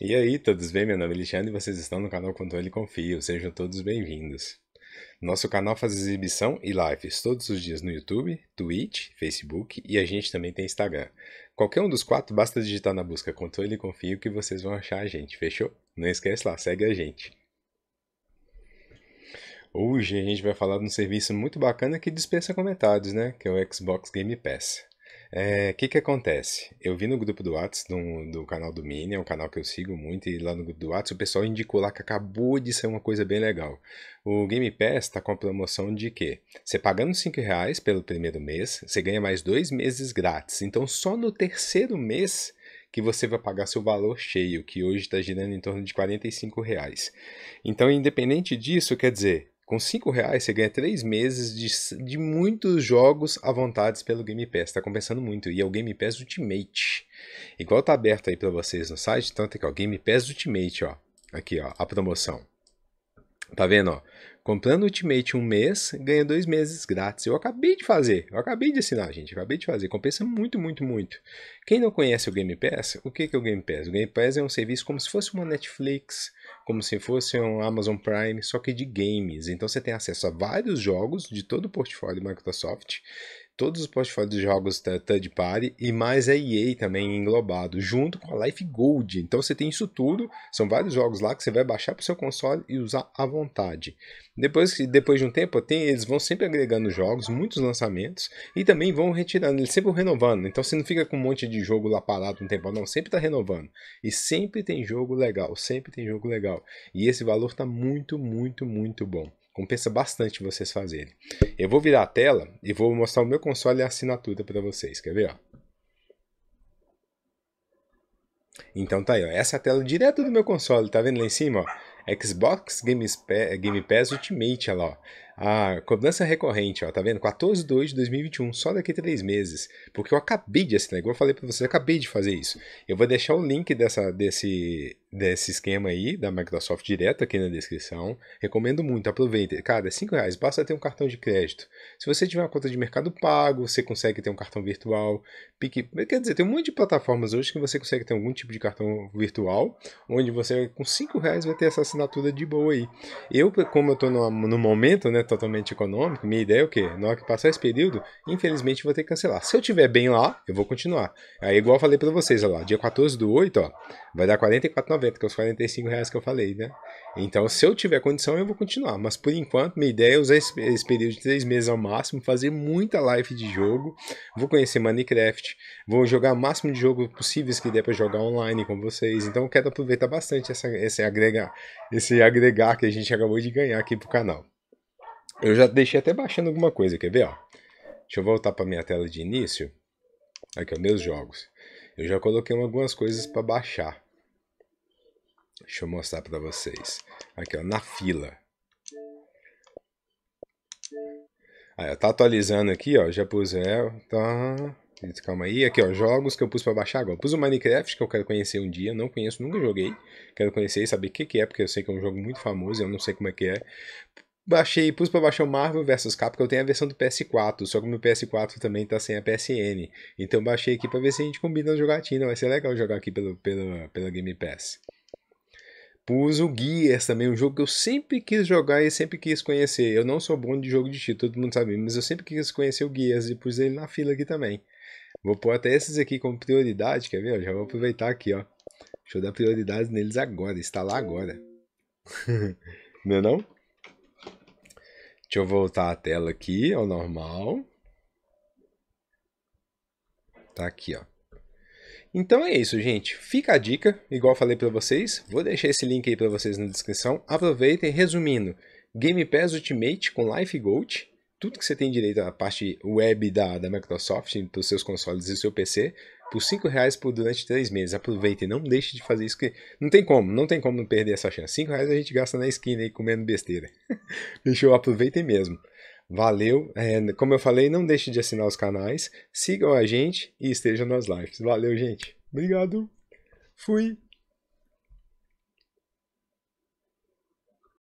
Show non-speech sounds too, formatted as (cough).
E aí, todos bem? Meu nome é Alexandre e vocês estão no canal Controle Confio. Sejam todos bem-vindos. Nosso canal faz exibição e lives todos os dias no YouTube, Twitch, Facebook e a gente também tem Instagram. Qualquer um dos quatro basta digitar na busca Controle Confio que vocês vão achar a gente, fechou? Não esquece lá, segue a gente. Hoje a gente vai falar de um serviço muito bacana que dispensa comentários, né? Que é o Xbox Game Pass. O é, que que acontece? Eu vi no grupo do Whats, do, do canal do Mini, é um canal que eu sigo muito, e lá no grupo do Whats o pessoal indicou lá que acabou de ser uma coisa bem legal. O Game Pass tá com a promoção de que você pagando 5 reais pelo primeiro mês, você ganha mais dois meses grátis. Então só no terceiro mês que você vai pagar seu valor cheio, que hoje está girando em torno de 45 reais. Então, independente disso, quer dizer, com 5 reais você ganha 3 meses de, de muitos jogos à vontade pelo Game Pass. Tá compensando muito. E é o Game Pass Ultimate. Igual tá aberto aí para vocês no site, Então tem aqui, ó. Game Pass Ultimate, ó. Aqui, ó. A promoção. Tá vendo, ó? Comprando Ultimate um mês, ganha dois meses grátis. Eu acabei de fazer, eu acabei de assinar, gente, acabei de fazer. Compensa muito, muito, muito. Quem não conhece o Game Pass, o que é o Game Pass? O Game Pass é um serviço como se fosse uma Netflix, como se fosse um Amazon Prime, só que de games. Então você tem acesso a vários jogos de todo o portfólio Microsoft todos os portfólios tá, tá de jogos da Third Party e mais é a EA também englobado, junto com a Life Gold. Então você tem isso tudo, são vários jogos lá que você vai baixar para o seu console e usar à vontade. Depois, depois de um tempo, tem, eles vão sempre agregando jogos, muitos lançamentos, e também vão retirando, eles sempre vão renovando. Então você não fica com um monte de jogo lá parado um tempo, não, sempre está renovando. E sempre tem jogo legal, sempre tem jogo legal. E esse valor está muito, muito, muito bom. Compensa bastante vocês fazerem. Eu vou virar a tela e vou mostrar o meu console e a assinatura para vocês. Quer ver? Ó? Então tá aí, ó. essa é a tela direto do meu console, tá vendo lá em cima? Ó? Xbox Game, Pass, Game Pass Ultimate, olha lá, ó. A cobrança recorrente, ó, tá vendo? 14 de 2 de 2021, só daqui a meses. Porque eu acabei de assinar, igual eu falei para vocês, acabei de fazer isso. Eu vou deixar o link dessa, desse, desse esquema aí, da Microsoft, direto aqui na descrição. Recomendo muito, aproveita. Cara, é 5 reais, basta ter um cartão de crédito. Se você tiver uma conta de mercado pago, você consegue ter um cartão virtual. Pique... Quer dizer, tem um monte de plataformas hoje que você consegue ter algum tipo de cartão virtual, onde você com 5 reais vai ter essa assinatura de boa aí. Eu, como eu tô no, no momento, né? É totalmente econômico, minha ideia é o quê? Na hora que passar esse período, infelizmente vou ter que cancelar. Se eu tiver bem lá, eu vou continuar. Aí, igual eu falei pra vocês, ó, lá, dia 14 do 8, ó, vai dar R$44,90, que é os 45 reais que eu falei, né? Então, se eu tiver condição, eu vou continuar. Mas por enquanto, minha ideia é usar esse, esse período de 3 meses ao máximo, fazer muita live de jogo. Vou conhecer Minecraft, vou jogar o máximo de jogo possíveis que der para jogar online com vocês. Então, eu quero aproveitar bastante essa, esse, agregar, esse agregar que a gente acabou de ganhar aqui pro canal. Eu já deixei até baixando alguma coisa, quer ver? Ó? Deixa eu voltar para minha tela de início. Aqui, ó, meus jogos. Eu já coloquei algumas coisas para baixar. Deixa eu mostrar para vocês. Aqui, ó, na fila. Aí, ó, tá atualizando aqui, ó. Já pus, é, tá... Calma aí, aqui ó, jogos que eu pus para baixar agora. Eu pus o Minecraft, que eu quero conhecer um dia, não conheço, nunca joguei. Quero conhecer e saber o que, que, é, porque eu sei que é um jogo muito famoso, eu não sei como é que é baixei, pus para baixar o Marvel vs Capcom, eu tenho a versão do PS4, só que o meu PS4 também tá sem a PSN. Então baixei aqui para ver se a gente combina a jogatina, vai ser legal jogar aqui pelo, pelo, pela Game Pass. Pus o Gears também, um jogo que eu sempre quis jogar e sempre quis conhecer. Eu não sou bom de jogo de tiro, todo mundo sabe, mas eu sempre quis conhecer o Gears e pus ele na fila aqui também. Vou pôr até esses aqui como prioridade, quer ver? Eu já vou aproveitar aqui, ó. Deixa eu dar prioridade neles agora, instalar agora. (laughs) não é não? Deixa eu voltar a tela aqui ao é normal. Tá aqui, ó. Então é isso, gente. Fica a dica, igual falei para vocês. Vou deixar esse link aí para vocês na descrição. Aproveitem, resumindo, Game Pass Ultimate com Life Gold tudo que você tem direito na parte web da, da Microsoft para os seus consoles e seu PC por 5 reais por durante 3 meses. Aproveita e não deixe de fazer isso, que não tem como, não tem como perder essa chance. 5 reais a gente gasta na esquina aí comendo besteira. Deixa Fechou? e mesmo. Valeu. É, como eu falei, não deixe de assinar os canais, sigam a gente e estejam nas lives. Valeu, gente. Obrigado. Fui.